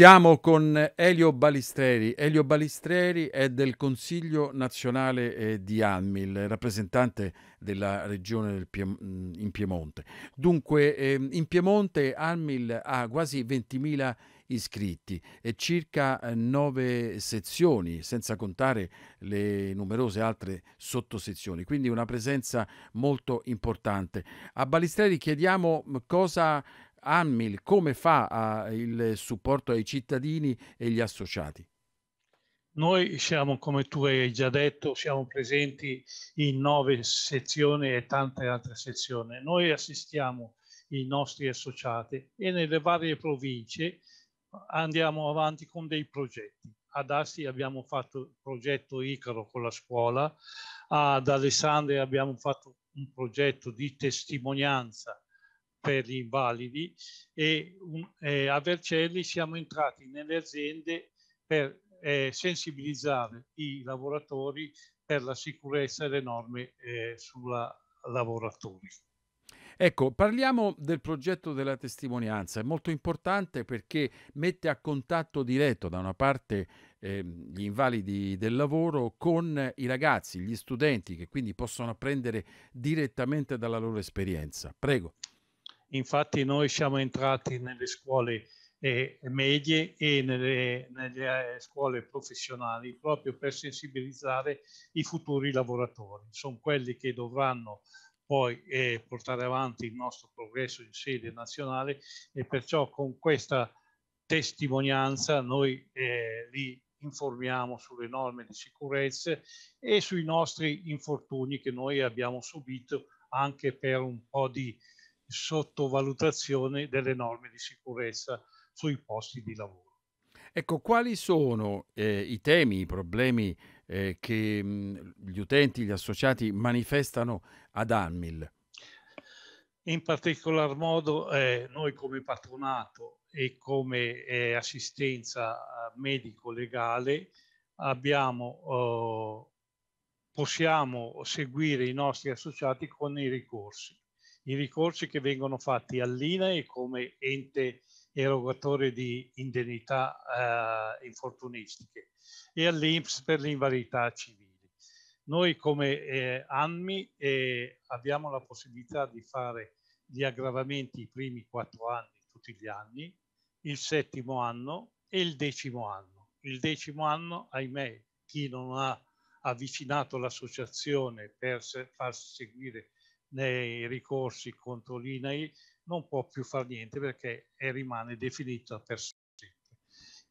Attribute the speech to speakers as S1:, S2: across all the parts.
S1: Siamo con Elio Balistreri. Elio Balistreri è del Consiglio nazionale eh, di ANMIL, rappresentante della regione Piem in Piemonte. Dunque, eh, in Piemonte ANMIL ha quasi 20.000 iscritti e circa 9 eh, sezioni, senza contare le numerose altre sottosezioni, quindi una presenza molto importante. A Balistreri chiediamo cosa Anmil come fa il supporto ai cittadini e gli associati?
S2: Noi siamo, come tu hai già detto, siamo presenti in nove sezioni e tante altre sezioni. Noi assistiamo i nostri associati e nelle varie province andiamo avanti con dei progetti. Ad Asti abbiamo fatto il progetto Icaro con la scuola, ad Alessandria abbiamo fatto un progetto di testimonianza per gli invalidi e un, eh, a Vercelli siamo entrati nelle aziende per eh, sensibilizzare i lavoratori per la sicurezza e le norme eh, sulla lavoratori.
S1: Ecco, parliamo del progetto della testimonianza, è molto importante perché mette a contatto diretto da una parte eh, gli invalidi del lavoro con i ragazzi, gli studenti che quindi possono apprendere
S2: direttamente dalla loro esperienza. Prego. Infatti noi siamo entrati nelle scuole eh, medie e nelle, nelle eh, scuole professionali proprio per sensibilizzare i futuri lavoratori. Sono quelli che dovranno poi eh, portare avanti il nostro progresso in sede nazionale e perciò con questa testimonianza noi eh, li informiamo sulle norme di sicurezza e sui nostri infortuni che noi abbiamo subito anche per un po' di sottovalutazione delle norme di sicurezza sui posti di lavoro.
S1: Ecco, quali sono eh, i temi, i problemi eh, che mh, mm, gli utenti, gli associati manifestano ad Anmil?
S2: In particolar modo eh, noi come patronato e come eh, assistenza eh, medico-legale abbiamo, oh, possiamo seguire i nostri associati con i ricorsi i ricorsi che vengono fatti all'INAE come ente erogatore di indennità eh, infortunistiche e all'INPS per l'invalidità civile. Noi come eh, ANMI eh, abbiamo la possibilità di fare gli aggravamenti i primi quattro anni, tutti gli anni, il settimo anno e il decimo anno. Il decimo anno, ahimè, chi non ha avvicinato l'associazione per farsi seguire nei ricorsi contro l'INAI non può più fare niente perché rimane definita per sempre.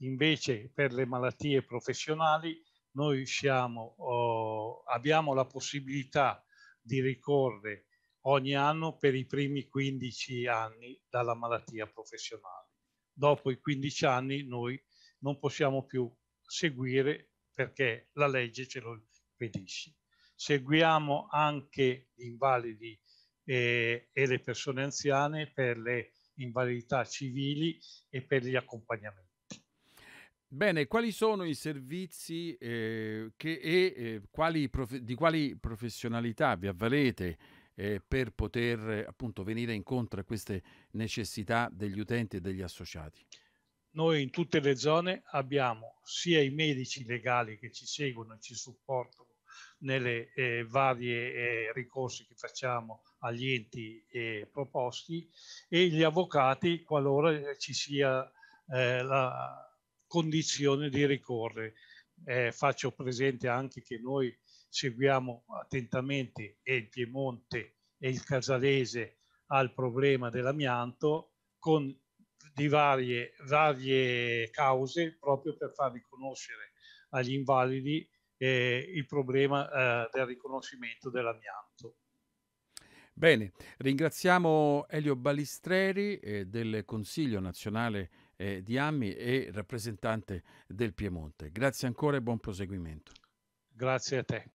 S2: Invece per le malattie professionali noi siamo, oh, abbiamo la possibilità di ricorrere ogni anno per i primi 15 anni dalla malattia professionale. Dopo i 15 anni noi non possiamo più seguire perché la legge ce lo impedisce seguiamo anche gli invalidi eh, e le persone anziane per le invalidità civili e per gli accompagnamenti. Bene, quali sono i servizi
S1: eh, che, e eh, quali di quali professionalità vi avvalete eh, per poter appunto venire incontro a queste necessità degli utenti e degli associati?
S2: Noi in tutte le zone abbiamo sia i medici legali che ci seguono e ci supportano nelle eh, varie eh, ricorsi che facciamo agli enti eh, proposti e gli avvocati qualora eh, ci sia eh, la condizione di ricorrere. Eh, faccio presente anche che noi seguiamo attentamente il Piemonte e il Casalese al problema dell'amianto con di varie, varie cause proprio per far riconoscere agli invalidi eh, il problema eh, del riconoscimento dell'amianto.
S1: Bene, ringraziamo Elio Balistreri eh, del Consiglio nazionale eh, di AMMI e rappresentante del Piemonte. Grazie ancora e buon
S2: proseguimento. Grazie a te.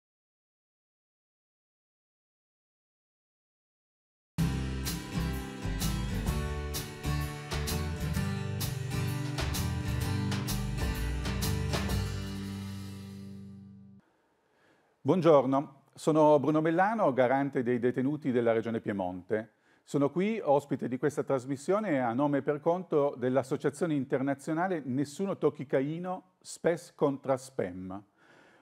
S3: Buongiorno, sono Bruno Mellano, garante dei detenuti della Regione Piemonte. Sono qui, ospite di questa trasmissione, a nome e per conto dell'associazione internazionale Nessuno Tocchi Caino, Spes contra Spem.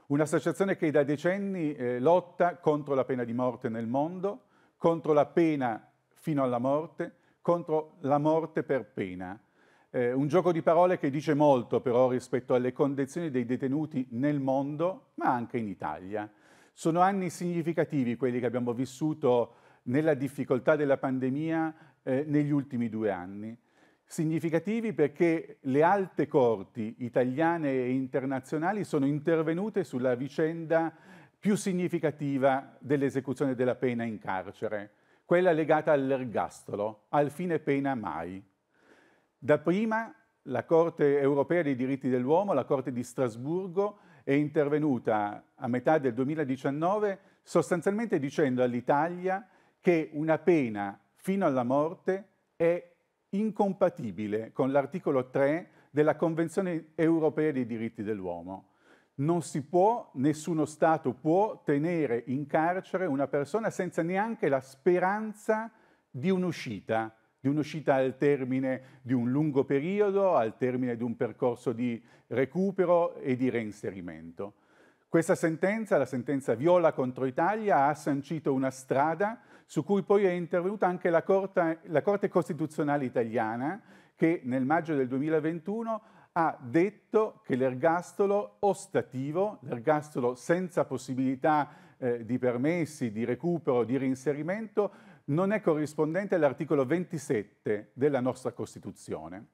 S3: Un'associazione che da decenni eh, lotta contro la pena di morte nel mondo, contro la pena fino alla morte, contro la morte per pena. Eh, un gioco di parole che dice molto però rispetto alle condizioni dei detenuti nel mondo, ma anche in Italia. Sono anni significativi quelli che abbiamo vissuto nella difficoltà della pandemia eh, negli ultimi due anni. Significativi perché le alte corti italiane e internazionali sono intervenute sulla vicenda più significativa dell'esecuzione della pena in carcere, quella legata all'ergastolo, al fine pena mai. Dapprima la Corte europea dei diritti dell'uomo, la Corte di Strasburgo, è intervenuta a metà del 2019 sostanzialmente dicendo all'Italia che una pena fino alla morte è incompatibile con l'articolo 3 della Convenzione europea dei diritti dell'uomo. Non si può, nessuno Stato può tenere in carcere una persona senza neanche la speranza di un'uscita di un'uscita al termine di un lungo periodo, al termine di un percorso di recupero e di reinserimento. Questa sentenza, la sentenza Viola contro Italia, ha sancito una strada su cui poi è intervenuta anche la Corte, la Corte Costituzionale italiana che nel maggio del 2021 ha detto che l'ergastolo ostativo, l'ergastolo senza possibilità eh, di permessi, di recupero, di reinserimento, non è corrispondente all'articolo 27 della nostra Costituzione.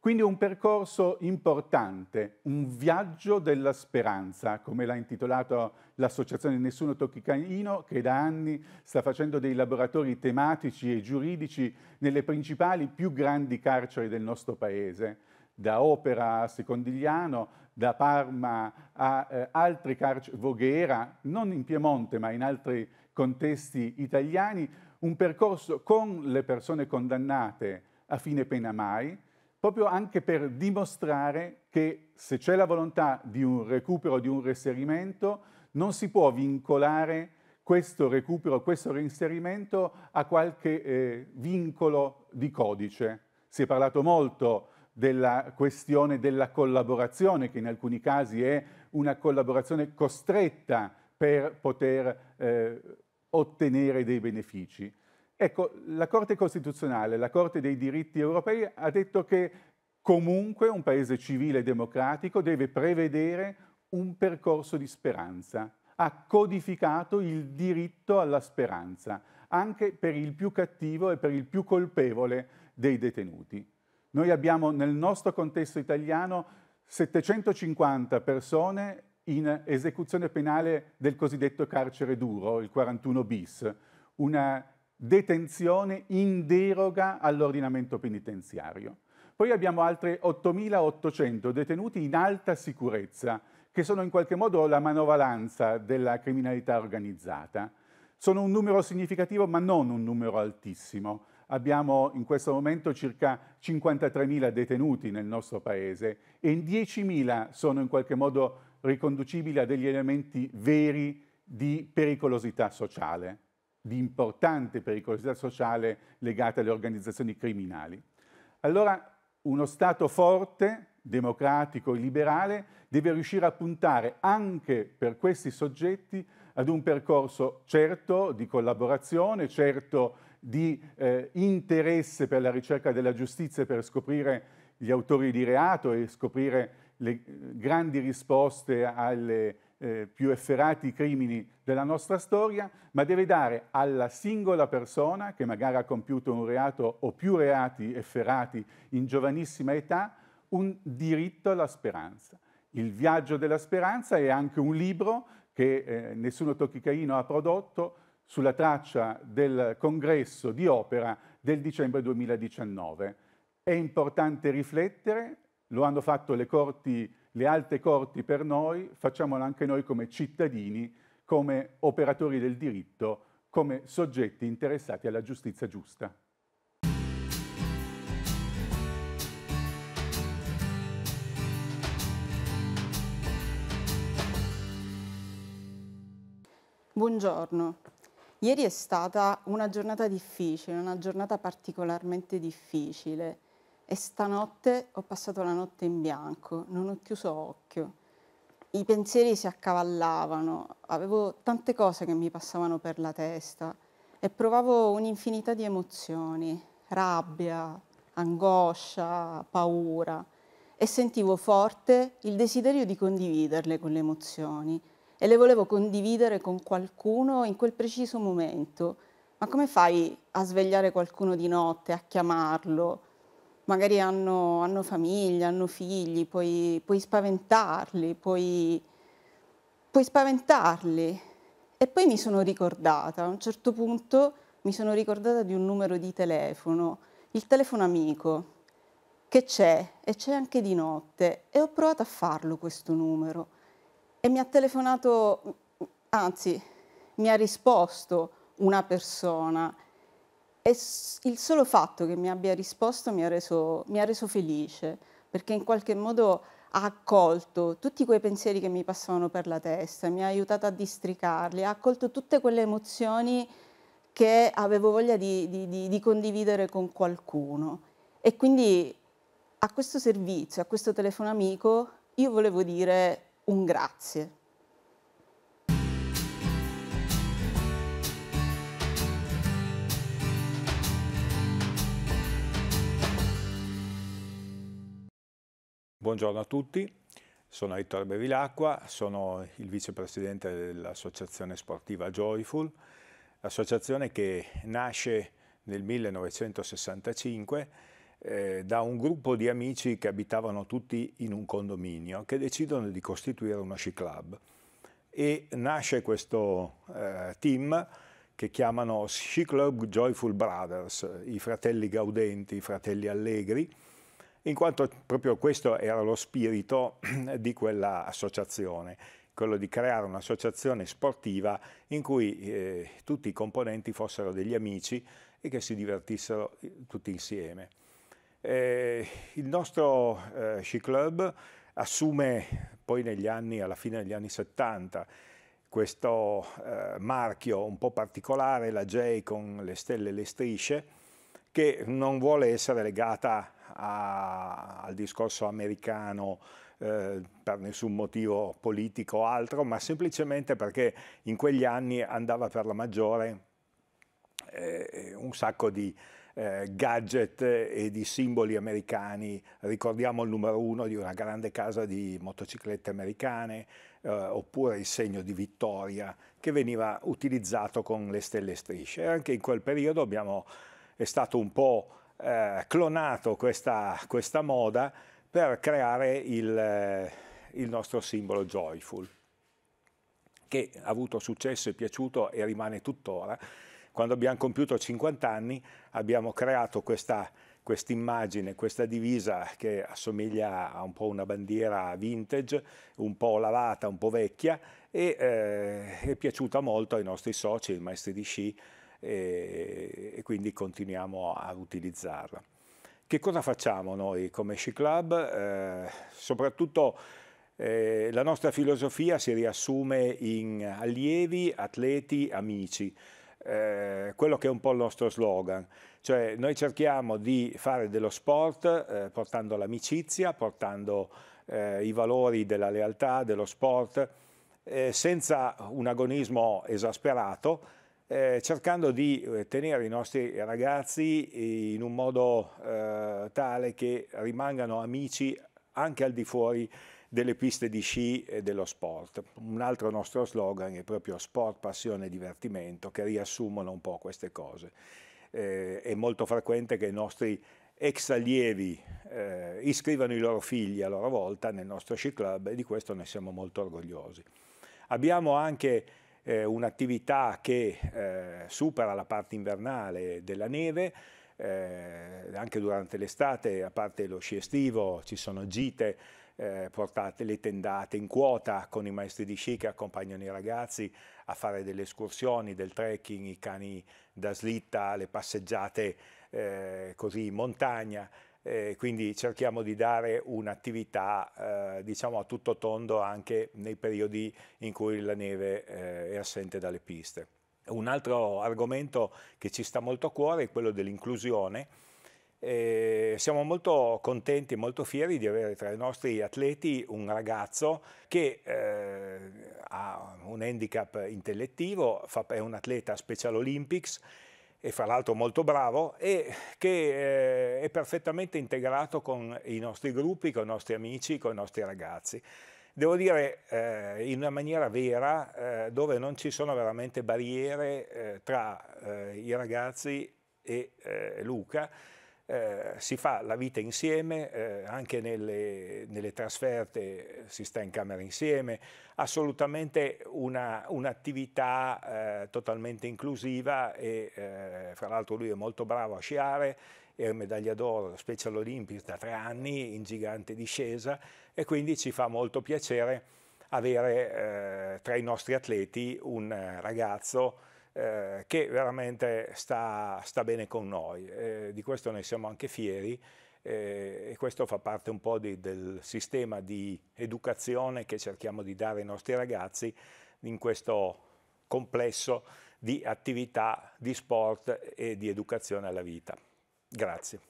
S3: Quindi un percorso importante, un viaggio della speranza, come l'ha intitolato l'associazione Nessuno Tocchi Canino, che da anni sta facendo dei laboratori tematici e giuridici nelle principali più grandi carceri del nostro paese, da Opera a Secondigliano, da Parma a eh, altri carceri, Voghera, non in Piemonte ma in altri contesti italiani, un percorso con le persone condannate a fine pena mai, proprio anche per dimostrare che se c'è la volontà di un recupero, di un reinserimento, non si può vincolare questo recupero, questo reinserimento a qualche eh, vincolo di codice. Si è parlato molto della questione della collaborazione, che in alcuni casi è una collaborazione costretta per poter eh, ottenere dei benefici. Ecco, la Corte Costituzionale, la Corte dei diritti europei, ha detto che comunque un paese civile e democratico deve prevedere un percorso di speranza. Ha codificato il diritto alla speranza, anche per il più cattivo e per il più colpevole dei detenuti. Noi abbiamo nel nostro contesto italiano 750 persone in esecuzione penale del cosiddetto carcere duro, il 41 bis, una detenzione in deroga all'ordinamento penitenziario. Poi abbiamo altri 8.800 detenuti in alta sicurezza, che sono in qualche modo la manovalanza della criminalità organizzata. Sono un numero significativo, ma non un numero altissimo. Abbiamo in questo momento circa 53.000 detenuti nel nostro paese e 10.000 sono in qualche modo riconducibili a degli elementi veri di pericolosità sociale, di importante pericolosità sociale legata alle organizzazioni criminali. Allora uno Stato forte, democratico e liberale deve riuscire a puntare anche per questi soggetti ad un percorso certo di collaborazione, certo di eh, interesse per la ricerca della giustizia, per scoprire gli autori di reato e scoprire le grandi risposte alle eh, più efferati crimini della nostra storia, ma deve dare alla singola persona che magari ha compiuto un reato o più reati efferati in giovanissima età un diritto alla speranza. Il viaggio della speranza è anche un libro che eh, nessuno tocchicaino ha prodotto sulla traccia del congresso di opera del dicembre 2019. È importante riflettere lo hanno fatto le, corti, le alte corti per noi, facciamolo anche noi come cittadini, come operatori del diritto, come soggetti interessati alla giustizia giusta.
S4: Buongiorno. Ieri è stata una giornata difficile, una giornata particolarmente difficile e stanotte ho passato la notte in bianco, non ho chiuso occhio. I pensieri si accavallavano, avevo tante cose che mi passavano per la testa e provavo un'infinità di emozioni, rabbia, angoscia, paura e sentivo forte il desiderio di condividerle con le emozioni e le volevo condividere con qualcuno in quel preciso momento. Ma come fai a svegliare qualcuno di notte, a chiamarlo, magari hanno, hanno famiglia, hanno figli, puoi, puoi spaventarli, puoi, puoi spaventarli. E poi mi sono ricordata, a un certo punto mi sono ricordata di un numero di telefono, il telefono amico, che c'è e c'è anche di notte e ho provato a farlo questo numero e mi ha telefonato, anzi mi ha risposto una persona e il solo fatto che mi abbia risposto mi ha, reso, mi ha reso felice, perché in qualche modo ha accolto tutti quei pensieri che mi passavano per la testa, mi ha aiutato a districarli, ha accolto tutte quelle emozioni che avevo voglia di, di, di, di, condividere con qualcuno. E quindi a questo servizio, a questo telefono amico, io volevo dire un grazie.
S5: Buongiorno a tutti, sono Ettore Bevilacqua, sono il vicepresidente dell'associazione sportiva Joyful, associazione che nasce nel 1965 eh, da un gruppo di amici che abitavano tutti in un condominio che decidono di costituire uno sci club e nasce questo eh, team che chiamano Sci Club Joyful Brothers, i fratelli gaudenti, i fratelli allegri, in quanto proprio questo era lo spirito di quell'associazione, quello di creare un'associazione sportiva in cui eh, tutti i componenti fossero degli amici e che si divertissero eh, tutti insieme. Eh, il nostro eh, sci club assume poi negli anni, alla fine degli anni 70, questo eh, marchio un po' particolare, la J con le stelle e le strisce, che non vuole essere legata a, al discorso americano eh, per nessun motivo politico o altro, ma semplicemente perché in quegli anni andava per la maggiore eh, un sacco di eh, gadget e di simboli americani. Ricordiamo il numero uno di una grande casa di motociclette americane, eh, oppure il segno di vittoria che veniva utilizzato con le stelle strisce. E anche in quel periodo abbiamo, è stato un po' eh, clonato questa, questa, moda per creare il, eh, il nostro simbolo Joyful, che ha avuto successo, e piaciuto e rimane tuttora. Quando abbiamo compiuto 50 anni abbiamo creato questa questa immagine, questa divisa che assomiglia a un po' una bandiera vintage, un po' lavata, un po' vecchia e eh, è piaciuta molto ai nostri soci, ai maestri di sci e, e quindi continuiamo a utilizzarla. Che cosa facciamo noi come Sci Club? Eh, soprattutto eh, la nostra filosofia si riassume in allievi, atleti, amici. Eh, quello che è un po' il nostro slogan, cioè noi cerchiamo di fare dello sport eh, portando l'amicizia, portando eh, i valori della lealtà, dello sport, eh, senza un agonismo esasperato, eh, cercando di eh, tenere i nostri ragazzi in un modo eh, tale che rimangano amici anche al di fuori delle piste di sci e dello sport. Un altro nostro slogan è proprio sport, passione e divertimento che riassumono un po' queste cose. Eh, è molto frequente che i nostri ex allievi eh, iscrivano i loro figli a loro volta nel nostro sci club e di questo ne siamo molto orgogliosi. Abbiamo anche eh, un'attività che eh, supera la parte invernale della neve, eh, anche durante l'estate, a parte lo sci estivo, ci sono gite, eh, portate le tendate in quota con i maestri di sci che accompagnano i ragazzi a fare delle escursioni, del trekking, i cani da slitta, le passeggiate eh, così in montagna. Eh, quindi cerchiamo di dare un'attività eh, diciamo a tutto tondo anche nei periodi in cui la neve eh, è assente dalle piste. Un altro argomento che ci sta molto a cuore è quello dell'inclusione. siamo molto contenti e molto fieri di avere tra i nostri atleti un ragazzo che eh, ha un handicap intellettivo, fa, è un atleta Special Olympics e fra l'altro molto bravo, e che eh, è perfettamente integrato con i nostri gruppi, con i nostri amici, con i nostri ragazzi. Devo dire eh, in una maniera vera, eh, dove non ci sono veramente barriere eh, tra eh, i ragazzi e eh, Luca, eh, si fa la vita insieme, eh, anche nelle, nelle, trasferte si sta in camera insieme, assolutamente un'attività eh, totalmente inclusiva e eh, fra l'altro lui è molto bravo a sciare, è medaglia d'oro Special Olympics da tre anni in gigante discesa e quindi ci fa molto piacere avere eh, tra i nostri atleti un eh, ragazzo eh, che veramente sta, sta, bene con noi. Eh, di questo ne siamo anche fieri eh, e questo fa parte un po' di, del sistema di educazione che cerchiamo di dare ai nostri ragazzi in questo complesso di attività, di sport e di educazione alla vita. Grazie.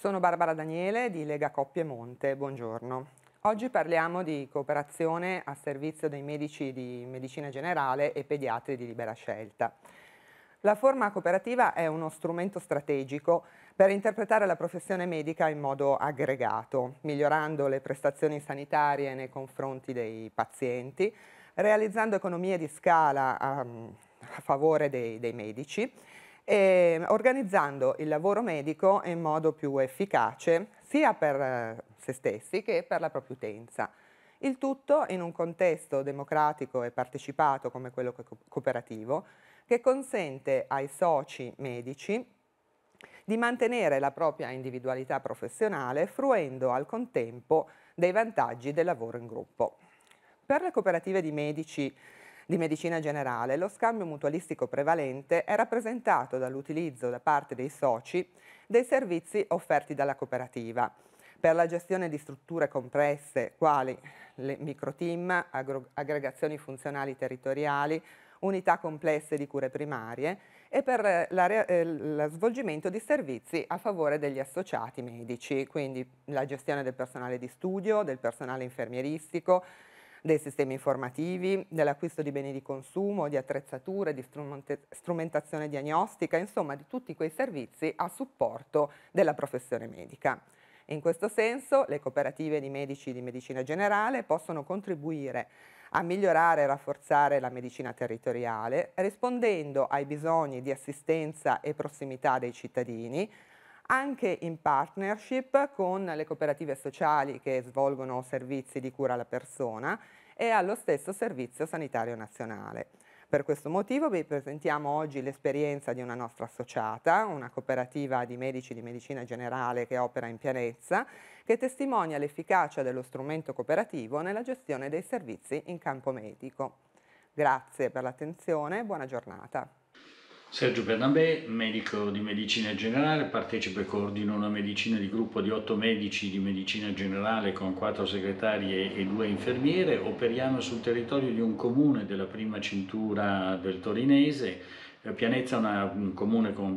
S6: Sono Barbara Daniele di Lega Coppie Monte, buongiorno. Oggi parliamo di cooperazione a servizio dei medici di medicina generale e pediatri di libera scelta. La forma cooperativa è uno strumento strategico per interpretare la professione medica in modo aggregato, migliorando le prestazioni sanitarie nei confronti dei pazienti, realizzando economie di scala a, ehm, a favore dei, dei medici eh, organizzando il lavoro medico in modo più efficace sia per eh, se stessi che per la propria utenza. Il tutto in un contesto democratico e partecipato come quello cooperativo che consente ai soci medici di mantenere la propria individualità professionale fruendo al contempo dei vantaggi del lavoro in gruppo. Per le cooperative di medici di medicina generale, lo scambio mutualistico prevalente è rappresentato dall'utilizzo da parte dei soci dei servizi offerti dalla cooperativa per la gestione di strutture complesse quali le microteam, aggregazioni funzionali territoriali, unità complesse di cure primarie e per lo eh, svolgimento di servizi a favore degli associati medici, quindi la gestione del personale di studio, del personale infermieristico, dei sistemi informativi, dell'acquisto di beni di consumo, di attrezzature, di strumentazione diagnostica, insomma di tutti quei servizi a supporto della professione medica. In questo senso le cooperative di medici di medicina generale possono contribuire a migliorare e rafforzare la medicina territoriale rispondendo ai bisogni di assistenza e prossimità dei cittadini anche in partnership con le cooperative sociali che svolgono servizi di cura alla persona e allo stesso Servizio Sanitario Nazionale. Per questo motivo vi presentiamo oggi l'esperienza di una nostra associata, una cooperativa di medici di medicina generale che opera in Pianezza, che testimonia l'efficacia dello strumento cooperativo nella gestione dei servizi in campo medico. Grazie per l'attenzione e buona giornata. Sergio Bernabé,
S7: medico di medicina generale, partecipo e coordino una medicina di gruppo di otto medici di medicina generale con quattro segretarie e due infermiere. Operiamo sul territorio di un comune della prima cintura del Torinese. Eh, Pianezza è un comune con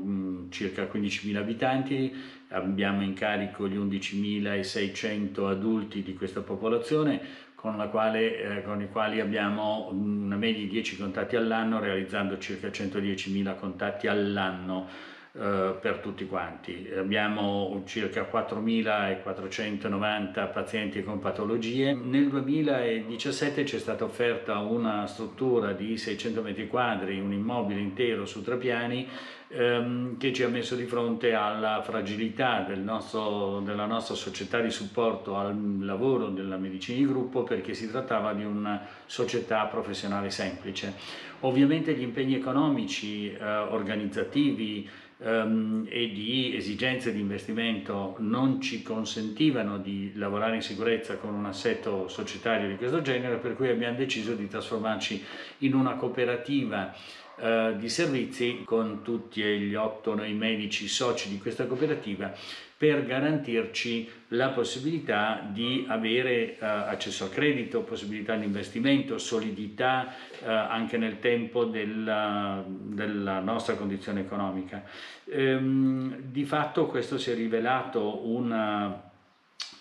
S7: mm, circa 15.000 abitanti, abbiamo in carico gli 11.600 adulti di questa popolazione, con, quale, eh, con i quali abbiamo una media di 10 contatti all'anno realizzando circa 110.000 contatti all'anno eh, per tutti quanti. Abbiamo circa 4.490 pazienti con patologie. Nel 2017 ci è stata offerta una struttura di 620 quadri, un immobile intero su tre piani ehm, che ci ha messo di fronte alla fragilità del nostro, della nostra società di supporto al lavoro della medicina di gruppo perché si trattava di una società professionale semplice. Ovviamente gli impegni economici, eh, organizzativi, ehm, e di esigenze di investimento non ci consentivano di lavorare in sicurezza con un assetto societario di questo genere, per cui abbiamo deciso di trasformarci in una cooperativa eh, di servizi con tutti gli otto noi medici soci di questa cooperativa per garantirci la possibilità di avere eh, accesso al credito, possibilità di investimento, solidità eh, anche nel tempo della, della nostra condizione economica. Ehm, di fatto questo si è rivelato una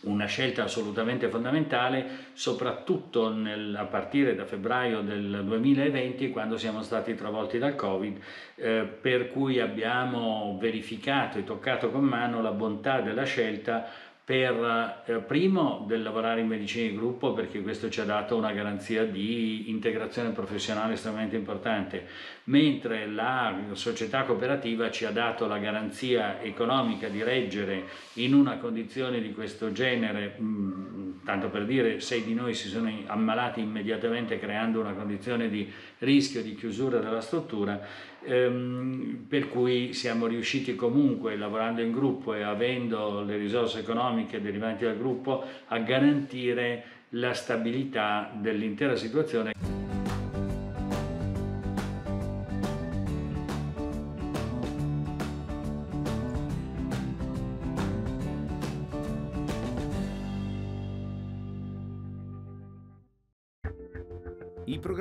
S7: una scelta assolutamente fondamentale, soprattutto nel, a partire da febbraio del 2020 quando siamo stati travolti dal Covid, eh, per cui abbiamo verificato e toccato con mano la bontà della scelta per eh, primo del lavorare in medicina di gruppo perché questo ci ha dato una garanzia di integrazione professionale estremamente importante, mentre la società cooperativa ci ha dato la garanzia economica di reggere in una condizione di questo genere, tanto per dire sei di noi si sono ammalati immediatamente creando una condizione di rischio di chiusura della struttura, ehm, per cui siamo riusciti comunque lavorando in gruppo e avendo le risorse economiche derivanti dal gruppo a garantire la stabilità dell'intera situazione.